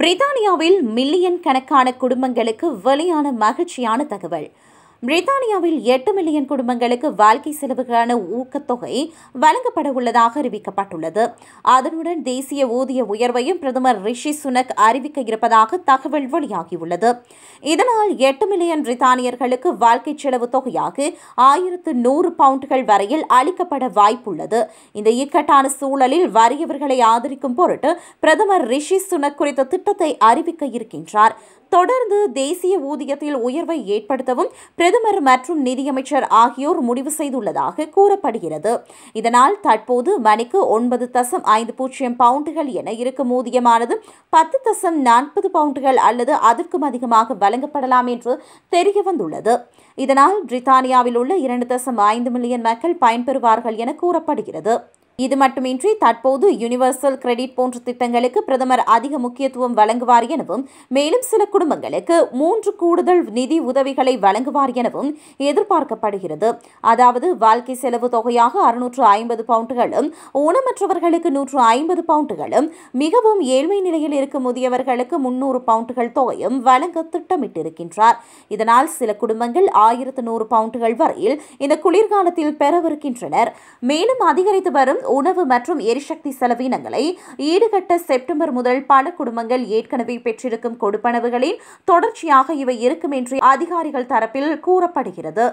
பிரித்தானியாவில் மில்லியன் கணக்கான குடும்பங்களுக்கு வெளியான மகிழ்ச்சியான தகவல் பிரித்தானியாவில் எட்டு மில்லியன் குடும்பங்களுக்கு வாழ்க்கை செலவுக்கான ஊக்கத்தொகை வழங்கப்பட உள்ளதாக அறிவிக்கப்பட்டுள்ளது அதனுடன் தேசிய ஊதிய உயர்வையும் பிரதமர் ரிஷி சுனக் அறிவிக்க இருப்பதாக தகவல் வெளியாகியுள்ளது இதனால் எட்டு மில்லியன் பிரித்தானியர்களுக்கு வாழ்க்கை செலவு தொகையாக ஆயிரத்து நூறு பவுண்டுகள் வரையில் அளிக்கப்பட வாய்ப்புள்ளது இந்த இக்கட்டான சூழலில் வறியவர்களை ஆதரிக்கும் பொருட்டு பிரதமர் ரிஷி சுனக் குறித்த திட்டத்தை அறிவிக்க இருக்கின்றார் தொடர்ந்து தேசிய ஊதியத்தில் உயர்வை ஏற்படுத்தவும் பிரதமர் மற்றும் நிதியமைச்சர் ஆகியோர் முடிவு செய்துள்ளதாக கூறப்படுகிறது இதனால் தற்போது மணிக்கு ஒன்பது தசம் ஐந்து பூஜ்ஜியம் பவுண்டுகள் என இருக்கும் ஊதியமானது பத்து தசம் நாற்பது பவுண்டுகள் அல்லது அதற்கும் அதிகமாக வழங்கப்படலாம் என்று தெரிய வந்துள்ளது இதனால் பிரித்தானியாவில் உள்ள இரண்டு தசம் ஐந்து மில்லியன் மக்கள் பயன்பெறுவார்கள் என கூறப்படுகிறது இது மட்டுமின்றி தற்போது யூனிவர்சல் கிரெடிட் போன்ற திட்டங்களுக்கு பிரதமர் அதிக முக்கியத்துவம் வழங்குவார் எனவும் மேலும் சில குடும்பங்களுக்கு மூன்று கூடுதல் நிதி உதவிகளை வழங்குவார் எனவும் எதிர்பார்க்கப்படுகிறது அதாவது வாழ்க்கை செலவு தொகையாக அறுநூற்று ஐம்பது பவுண்டுகளும் ஊனமற்றவர்களுக்கு நூற்று ஐம்பது பவுண்டுகளும் மிகவும் ஏழ்மை நிலையில் இருக்கும் முதியவர்களுக்கு முன்னூறு பவுண்டுகள் தொகையும் வழங்க திட்டமிட்டிருக்கின்றார் இதனால் சில குடும்பங்கள் ஆயிரத்து நூறு பவுண்டுகள் வரையில் இந்த குளிர்காலத்தில் பெறவிருக்கின்றனர் மேலும் அதிகரித்து வரும் உணவு மற்றும் எரிசக்தி செலவினங்களை ஈடுகட்ட செப்டம்பர் முதல் பல குடும்பங்கள் ஏற்கனவே பெற்றிருக்கும் கொடுப்பனவுகளின் தொடர்ச்சியாக இவை இருக்கும் என்று அதிகாரிகள் தரப்பில் கூறப்படுகிறது